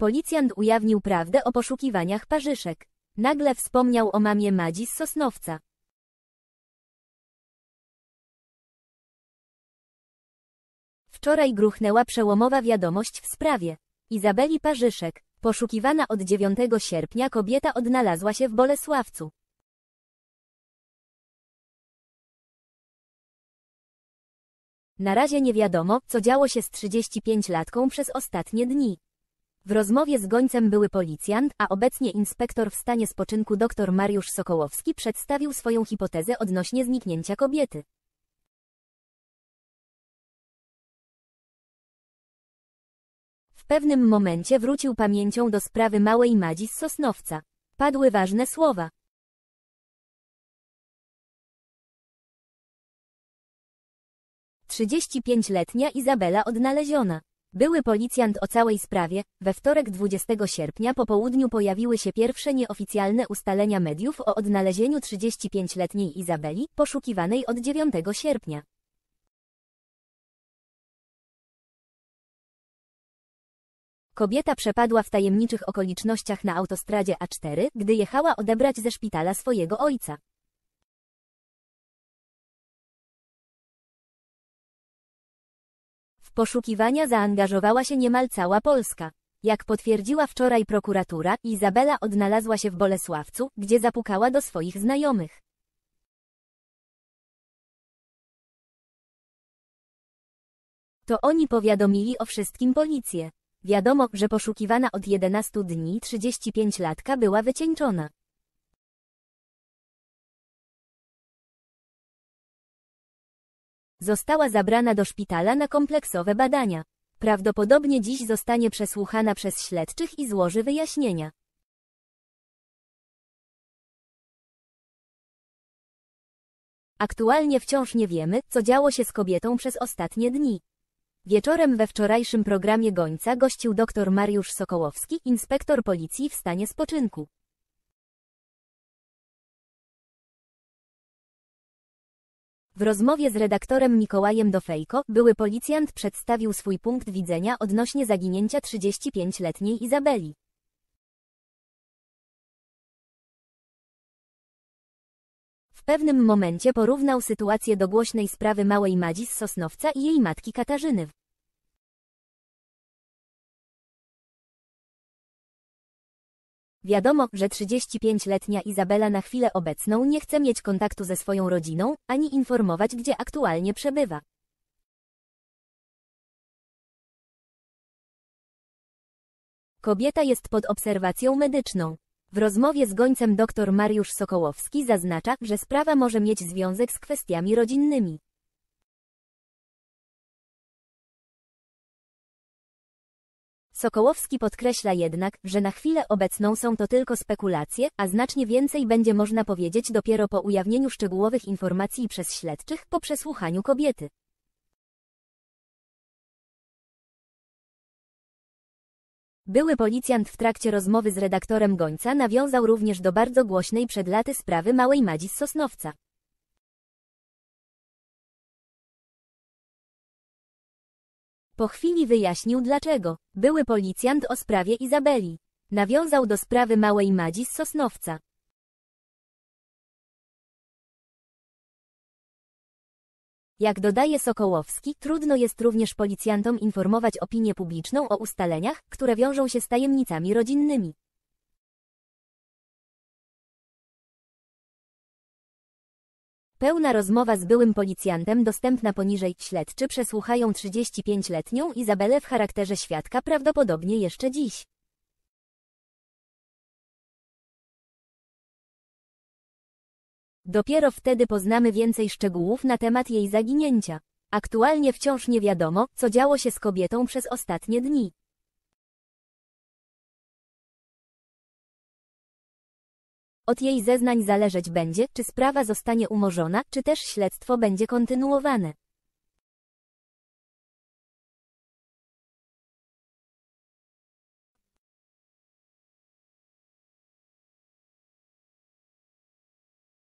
Policjant ujawnił prawdę o poszukiwaniach parzyszek. Nagle wspomniał o mamie Madzi z Sosnowca. Wczoraj gruchnęła przełomowa wiadomość w sprawie. Izabeli Parzyszek, poszukiwana od 9 sierpnia kobieta odnalazła się w Bolesławcu. Na razie nie wiadomo, co działo się z 35-latką przez ostatnie dni. W rozmowie z Gońcem były policjant, a obecnie inspektor w stanie spoczynku dr Mariusz Sokołowski przedstawił swoją hipotezę odnośnie zniknięcia kobiety. W pewnym momencie wrócił pamięcią do sprawy małej Madzi z Sosnowca. Padły ważne słowa. Trzydzieści letnia Izabela odnaleziona. Były policjant o całej sprawie, we wtorek 20 sierpnia po południu pojawiły się pierwsze nieoficjalne ustalenia mediów o odnalezieniu 35-letniej Izabeli, poszukiwanej od 9 sierpnia. Kobieta przepadła w tajemniczych okolicznościach na autostradzie A4, gdy jechała odebrać ze szpitala swojego ojca. poszukiwania zaangażowała się niemal cała Polska. Jak potwierdziła wczoraj prokuratura, Izabela odnalazła się w Bolesławcu, gdzie zapukała do swoich znajomych. To oni powiadomili o wszystkim policję. Wiadomo, że poszukiwana od 11 dni 35-latka była wycieńczona. Została zabrana do szpitala na kompleksowe badania. Prawdopodobnie dziś zostanie przesłuchana przez śledczych i złoży wyjaśnienia. Aktualnie wciąż nie wiemy, co działo się z kobietą przez ostatnie dni. Wieczorem we wczorajszym programie Gońca gościł dr Mariusz Sokołowski, inspektor policji w stanie spoczynku. W rozmowie z redaktorem Mikołajem Dofejko, były policjant przedstawił swój punkt widzenia odnośnie zaginięcia 35-letniej Izabeli. W pewnym momencie porównał sytuację do głośnej sprawy małej Madzi z Sosnowca i jej matki Katarzyny. Wiadomo, że 35-letnia Izabela na chwilę obecną nie chce mieć kontaktu ze swoją rodziną, ani informować, gdzie aktualnie przebywa. Kobieta jest pod obserwacją medyczną. W rozmowie z gońcem dr Mariusz Sokołowski zaznacza, że sprawa może mieć związek z kwestiami rodzinnymi. Sokołowski podkreśla jednak, że na chwilę obecną są to tylko spekulacje, a znacznie więcej będzie można powiedzieć dopiero po ujawnieniu szczegółowych informacji przez śledczych po przesłuchaniu kobiety. Były policjant w trakcie rozmowy z redaktorem Gońca nawiązał również do bardzo głośnej przed laty sprawy małej Madzi z Sosnowca. Po chwili wyjaśnił dlaczego. Były policjant o sprawie Izabeli. Nawiązał do sprawy małej Madzi z Sosnowca. Jak dodaje Sokołowski, trudno jest również policjantom informować opinię publiczną o ustaleniach, które wiążą się z tajemnicami rodzinnymi. Pełna rozmowa z byłym policjantem dostępna poniżej. Śledczy przesłuchają 35-letnią Izabelę w charakterze świadka prawdopodobnie jeszcze dziś. Dopiero wtedy poznamy więcej szczegółów na temat jej zaginięcia. Aktualnie wciąż nie wiadomo, co działo się z kobietą przez ostatnie dni. Od jej zeznań zależeć będzie, czy sprawa zostanie umorzona, czy też śledztwo będzie kontynuowane.